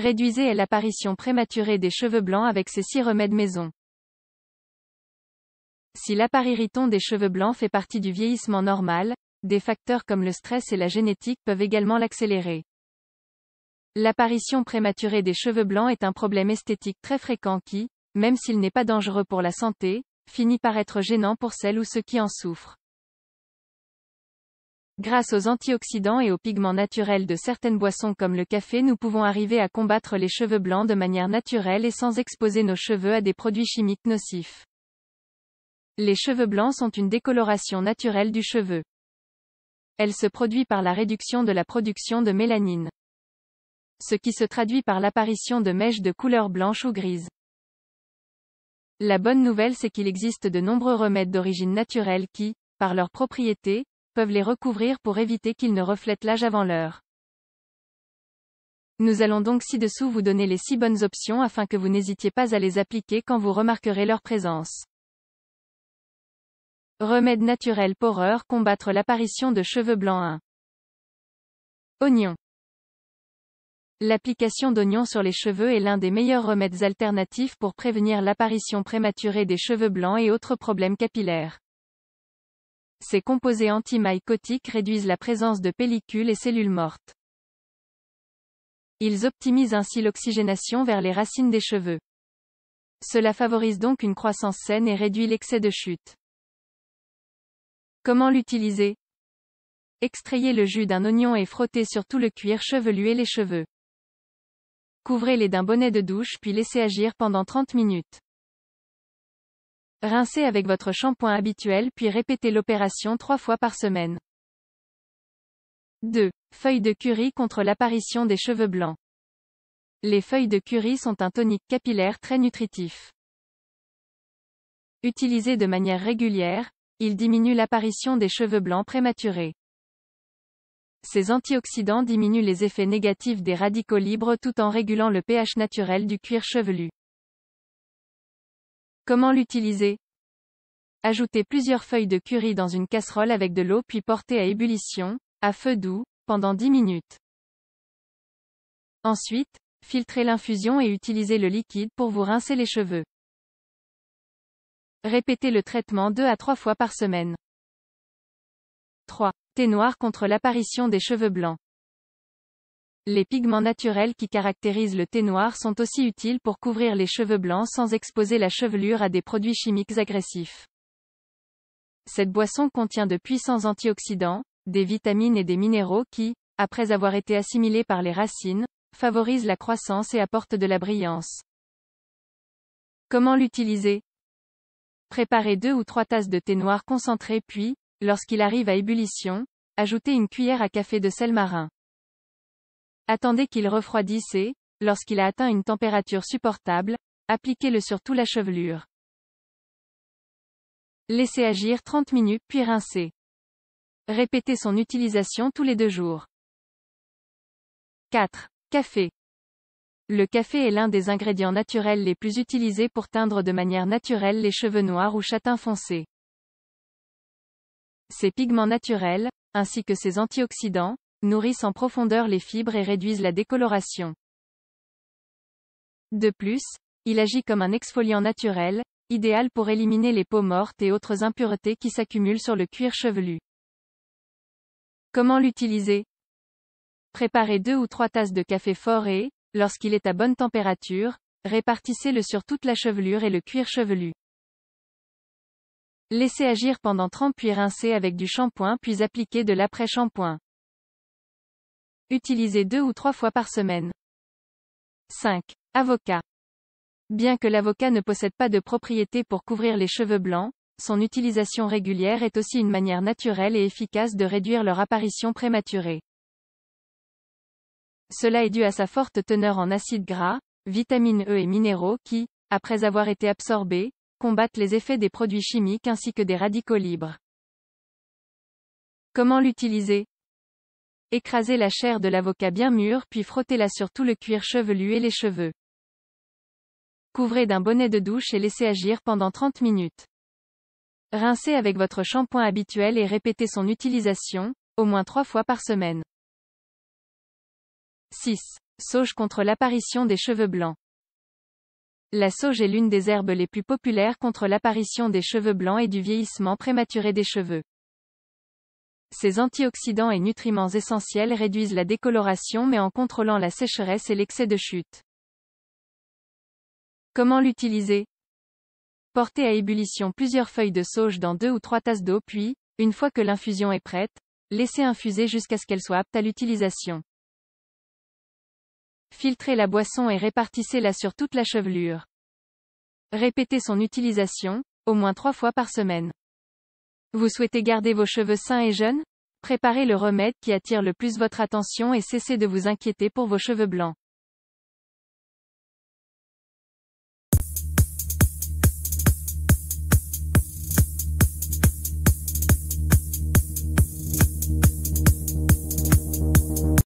réduisez l'apparition prématurée des cheveux blancs avec ces six remèdes maison. Si l'apparition des cheveux blancs fait partie du vieillissement normal, des facteurs comme le stress et la génétique peuvent également l'accélérer. L'apparition prématurée des cheveux blancs est un problème esthétique très fréquent qui, même s'il n'est pas dangereux pour la santé, finit par être gênant pour celles ou ceux qui en souffrent. Grâce aux antioxydants et aux pigments naturels de certaines boissons comme le café nous pouvons arriver à combattre les cheveux blancs de manière naturelle et sans exposer nos cheveux à des produits chimiques nocifs. Les cheveux blancs sont une décoloration naturelle du cheveu. Elle se produit par la réduction de la production de mélanine. Ce qui se traduit par l'apparition de mèches de couleur blanche ou grise. La bonne nouvelle c'est qu'il existe de nombreux remèdes d'origine naturelle qui, par leurs propriétés, peuvent les recouvrir pour éviter qu'ils ne reflètent l'âge avant l'heure. Nous allons donc ci-dessous vous donner les 6 bonnes options afin que vous n'hésitiez pas à les appliquer quand vous remarquerez leur présence. Remède naturel poreur combattre l'apparition de cheveux blancs 1. Oignon. L'application d'oignons sur les cheveux est l'un des meilleurs remèdes alternatifs pour prévenir l'apparition prématurée des cheveux blancs et autres problèmes capillaires. Ces composés antimycotiques réduisent la présence de pellicules et cellules mortes. Ils optimisent ainsi l'oxygénation vers les racines des cheveux. Cela favorise donc une croissance saine et réduit l'excès de chute. Comment l'utiliser Extrayez le jus d'un oignon et frottez sur tout le cuir chevelu et les cheveux. Couvrez-les d'un bonnet de douche puis laissez agir pendant 30 minutes. Rincez avec votre shampoing habituel puis répétez l'opération trois fois par semaine. 2. Feuilles de curry contre l'apparition des cheveux blancs. Les feuilles de curry sont un tonique capillaire très nutritif. Utilisé de manière régulière, il diminue l'apparition des cheveux blancs prématurés. Ces antioxydants diminuent les effets négatifs des radicaux libres tout en régulant le pH naturel du cuir chevelu. Comment l'utiliser Ajoutez plusieurs feuilles de curry dans une casserole avec de l'eau puis portez à ébullition, à feu doux, pendant 10 minutes. Ensuite, filtrez l'infusion et utilisez le liquide pour vous rincer les cheveux. Répétez le traitement 2 à 3 fois par semaine. 3. Thé noir contre l'apparition des cheveux blancs. Les pigments naturels qui caractérisent le thé noir sont aussi utiles pour couvrir les cheveux blancs sans exposer la chevelure à des produits chimiques agressifs. Cette boisson contient de puissants antioxydants, des vitamines et des minéraux qui, après avoir été assimilés par les racines, favorisent la croissance et apportent de la brillance. Comment l'utiliser Préparez deux ou trois tasses de thé noir concentré puis, lorsqu'il arrive à ébullition, ajoutez une cuillère à café de sel marin. Attendez qu'il refroidisse et, lorsqu'il a atteint une température supportable, appliquez-le sur toute la chevelure. Laissez agir 30 minutes puis rincer. Répétez son utilisation tous les deux jours. 4. Café. Le café est l'un des ingrédients naturels les plus utilisés pour teindre de manière naturelle les cheveux noirs ou châtains foncés. Ses pigments naturels, ainsi que ses antioxydants, nourrissent en profondeur les fibres et réduisent la décoloration. De plus, il agit comme un exfoliant naturel, idéal pour éliminer les peaux mortes et autres impuretés qui s'accumulent sur le cuir chevelu. Comment l'utiliser Préparez deux ou trois tasses de café fort et, lorsqu'il est à bonne température, répartissez-le sur toute la chevelure et le cuir chevelu. Laissez agir pendant 30 puis rincez avec du shampoing puis appliquez de l'après-shampoing. Utilisez deux ou trois fois par semaine. 5. Avocat. Bien que l'avocat ne possède pas de propriétés pour couvrir les cheveux blancs, son utilisation régulière est aussi une manière naturelle et efficace de réduire leur apparition prématurée. Cela est dû à sa forte teneur en acides gras, vitamines E et minéraux qui, après avoir été absorbés, combattent les effets des produits chimiques ainsi que des radicaux libres. Comment l'utiliser Écraser la chair de l'avocat bien mûr puis frottez-la sur tout le cuir chevelu et les cheveux. Couvrez d'un bonnet de douche et laissez agir pendant 30 minutes. Rincez avec votre shampoing habituel et répétez son utilisation, au moins trois fois par semaine. 6. Sauge contre l'apparition des cheveux blancs. La sauge est l'une des herbes les plus populaires contre l'apparition des cheveux blancs et du vieillissement prématuré des cheveux. Ses antioxydants et nutriments essentiels réduisent la décoloration mais en contrôlant la sécheresse et l'excès de chute. Comment l'utiliser Portez à ébullition plusieurs feuilles de sauge dans deux ou trois tasses d'eau puis, une fois que l'infusion est prête, laissez infuser jusqu'à ce qu'elle soit apte à l'utilisation. Filtrez la boisson et répartissez-la sur toute la chevelure. Répétez son utilisation, au moins trois fois par semaine. Vous souhaitez garder vos cheveux sains et jeunes Préparez le remède qui attire le plus votre attention et cessez de vous inquiéter pour vos cheveux blancs.